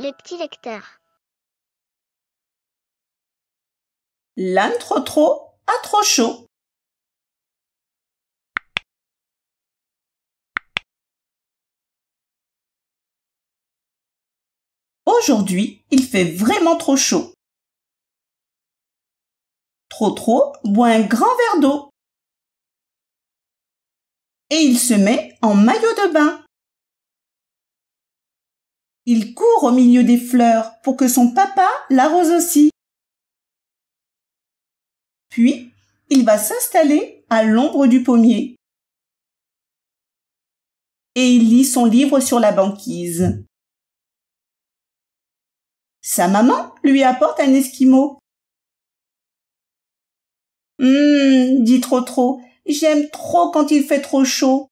Les petits lecteurs. L'âne trop trop a trop chaud. Aujourd'hui, il fait vraiment trop chaud. Trop trop boit un grand verre d'eau. Et il se met en maillot de bain. Il court au milieu des fleurs pour que son papa l'arrose aussi. Puis, il va s'installer à l'ombre du pommier. Et il lit son livre sur la banquise. Sa maman lui apporte un esquimau. Hum, dit trop, j'aime trop quand il fait trop chaud.